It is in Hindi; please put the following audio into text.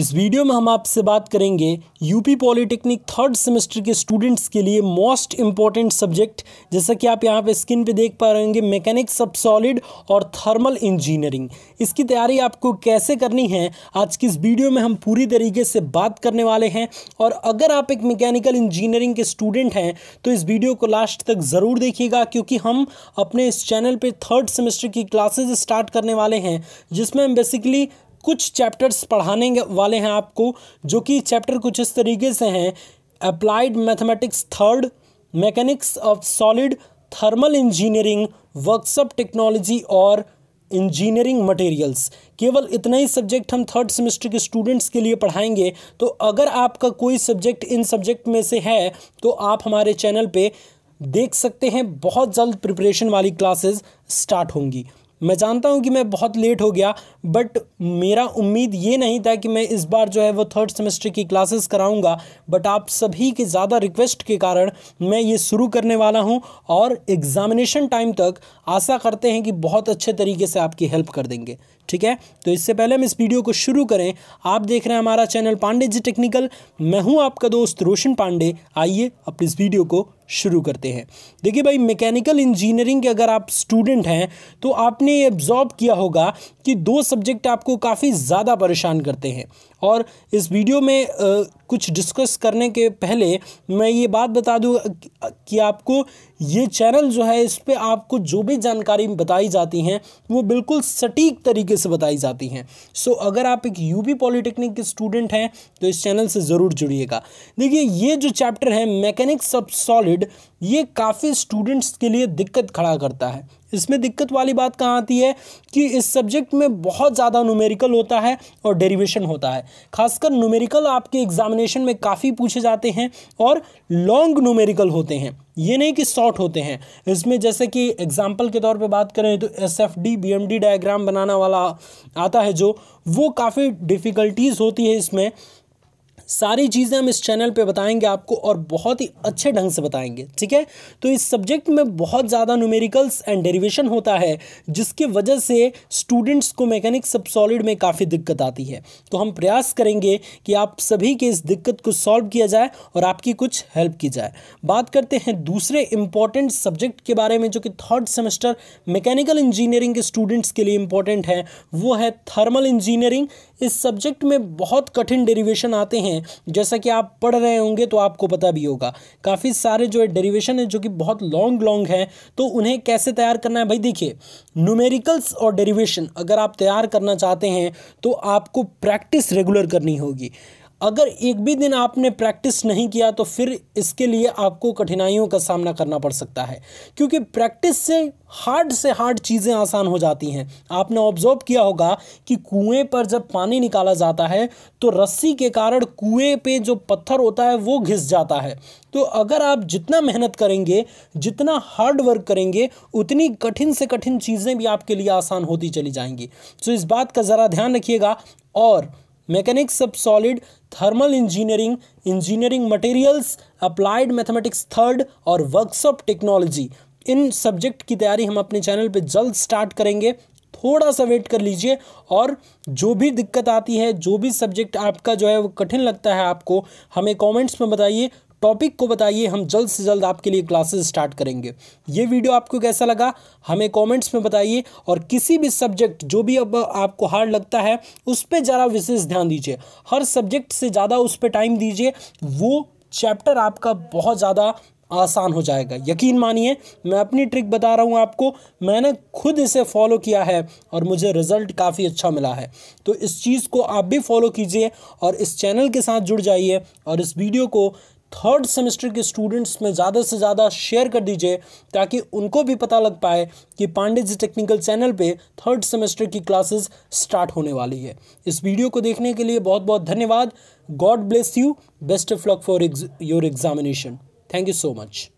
इस वीडियो में हम आपसे बात करेंगे यूपी पॉलिटेक्निक थर्ड सेमेस्टर के स्टूडेंट्स के लिए मोस्ट इम्पॉर्टेंट सब्जेक्ट जैसा कि आप यहाँ पे स्क्रीन पे देख पा रहे होंगे मैकेनिक्स सब सॉलिड और थर्मल इंजीनियरिंग इसकी तैयारी आपको कैसे करनी है आज की इस वीडियो में हम पूरी तरीके से बात करने वाले हैं और अगर आप एक मैकेनिकल इंजीनियरिंग के स्टूडेंट हैं तो इस वीडियो को लास्ट तक ज़रूर देखिएगा क्योंकि हम अपने इस चैनल पर थर्ड सेमेस्टर की क्लासेज स्टार्ट करने वाले हैं जिसमें हम बेसिकली कुछ चैप्टर्स पढ़ाने वाले हैं आपको जो कि चैप्टर कुछ इस तरीके से हैं applied mathematics third mechanics of solid thermal engineering workshop technology और इंजीनियरिंग मटेरियल्स केवल इतना ही सब्जेक्ट हम थर्ड सेमेस्टर के स्टूडेंट्स के लिए पढ़ाएंगे तो अगर आपका कोई सब्जेक्ट इन सब्जेक्ट में से है तो आप हमारे चैनल पे देख सकते हैं बहुत जल्द प्रिपरेशन वाली क्लासेस स्टार्ट होंगी मैं जानता हूँ कि मैं बहुत लेट हो गया बट मेरा उम्मीद ये नहीं था कि मैं इस बार जो है वो थर्ड सेमेस्टर की क्लासेस कराऊँगा बट आप सभी के ज़्यादा रिक्वेस्ट के कारण मैं ये शुरू करने वाला हूँ और एग्ज़ामिनेशन टाइम तक आशा करते हैं कि बहुत अच्छे तरीके से आपकी हेल्प कर देंगे ठीक है तो इससे पहले हम इस वीडियो को शुरू करें आप देख रहे हैं हमारा चैनल पांडे जी टेक्निकल मैं हूं आपका दोस्त रोशन पांडे आइए अपने इस वीडियो को शुरू करते हैं देखिए भाई मैकेनिकल इंजीनियरिंग के अगर आप स्टूडेंट हैं तो आपने ये ऑब्जॉर्व किया होगा कि दो सब्जेक्ट आपको काफ़ी ज़्यादा परेशान करते हैं और इस वीडियो में आ, कुछ डिस्कस करने के पहले मैं ये बात बता दूँ कि आपको ये चैनल जो है इस पर आपको जो भी जानकारी बताई जाती हैं वो बिल्कुल सटीक तरीके से बताई जाती हैं सो so, अगर आप एक यूपी पॉलिटेक्निक के स्टूडेंट हैं तो इस चैनल से ज़रूर जुड़िएगा देखिए ये जो चैप्टर है मैकेनिक्स ऑफ सॉलिड ये काफ़ी स्टूडेंट्स के लिए दिक्कत खड़ा करता है इसमें दिक्कत वाली बात कहाँ आती है कि इस सब्जेक्ट में बहुत ज़्यादा न्यूमेरिकल होता है और डेरिवेशन होता है खासकर न्यूमेरिकल आपके एग्जामिनेशन में काफ़ी पूछे जाते हैं और लॉन्ग न्यूमेरिकल होते हैं ये नहीं कि शॉर्ट होते हैं इसमें जैसे कि एग्जाम्पल के तौर पर बात करें तो S F D B M D diagram बनाना वाला आता है जो वो काफ़ी डिफ़िकल्टीज़ होती है इसमें सारी चीज़ें हम इस चैनल पे बताएंगे आपको और बहुत ही अच्छे ढंग से बताएंगे ठीक है तो इस सब्जेक्ट में बहुत ज़्यादा न्यूमेरिकल्स एंड डेरिवेशन होता है जिसकी वजह से स्टूडेंट्स को मैकेनिक सब सॉलिड में काफ़ी दिक्कत आती है तो हम प्रयास करेंगे कि आप सभी के इस दिक्कत को सॉल्व किया जाए और आपकी कुछ हेल्प की जाए बात करते हैं दूसरे इंपॉर्टेंट सब्जेक्ट के बारे में जो कि थर्ड सेमेस्टर मैकेनिकल इंजीनियरिंग के स्टूडेंट्स के लिए इंपॉर्टेंट है वो है थर्मल इंजीनियरिंग इस सब्जेक्ट में बहुत कठिन डेरिवेशन आते हैं हैं जैसा कि आप पढ़ रहे होंगे तो आपको पता भी होगा काफ़ी सारे जो है डेरिवेशन है जो कि बहुत लॉन्ग लॉन्ग हैं तो उन्हें कैसे तैयार करना है भाई देखिए न्यूमेरिकल्स और डेरिवेशन अगर आप तैयार करना चाहते हैं तो आपको प्रैक्टिस रेगुलर करनी होगी अगर एक भी दिन आपने प्रैक्टिस नहीं किया तो फिर इसके लिए आपको कठिनाइयों का सामना करना पड़ सकता है क्योंकि प्रैक्टिस से हार्ड से हार्ड चीज़ें आसान हो जाती हैं आपने ऑब्जर्व किया होगा कि कुएं पर जब पानी निकाला जाता है तो रस्सी के कारण कुएं पे जो पत्थर होता है वो घिस जाता है तो अगर आप जितना मेहनत करेंगे जितना हार्ड वर्क करेंगे उतनी कठिन से कठिन चीज़ें भी आपके लिए आसान होती चली जाएंगी तो इस बात का ज़रा ध्यान रखिएगा और mechanics of solid thermal engineering engineering materials applied mathematics third और वर्कशॉप टेक्नोलॉजी इन सब्जेक्ट की तैयारी हम अपने चैनल पे जल्द स्टार्ट करेंगे थोड़ा सा वेट कर लीजिए और जो भी दिक्कत आती है जो भी सब्जेक्ट आपका जो है वो कठिन लगता है आपको हमें कमेंट्स में बताइए टॉपिक को बताइए हम जल्द से जल्द आपके लिए क्लासेस स्टार्ट करेंगे ये वीडियो आपको कैसा लगा हमें कमेंट्स में बताइए और किसी भी सब्जेक्ट जो भी अब आपको हार्ड लगता है उस पर ज़रा विशेष ध्यान दीजिए हर सब्जेक्ट से ज़्यादा उस पर टाइम दीजिए वो चैप्टर आपका बहुत ज़्यादा आसान हो जाएगा यकीन मानिए मैं अपनी ट्रिक बता रहा हूँ आपको मैंने खुद इसे फॉलो किया है और मुझे रिज़ल्ट काफ़ी अच्छा मिला है तो इस चीज़ को आप भी फॉलो कीजिए और इस चैनल के साथ जुड़ जाइए और इस वीडियो को थर्ड सेमेस्टर के स्टूडेंट्स में ज़्यादा से ज़्यादा शेयर कर दीजिए ताकि उनको भी पता लग पाए कि पांडे जी टेक्निकल चैनल पे थर्ड सेमेस्टर की क्लासेस स्टार्ट होने वाली है इस वीडियो को देखने के लिए बहुत बहुत धन्यवाद God bless you best of luck for your examination thank you so much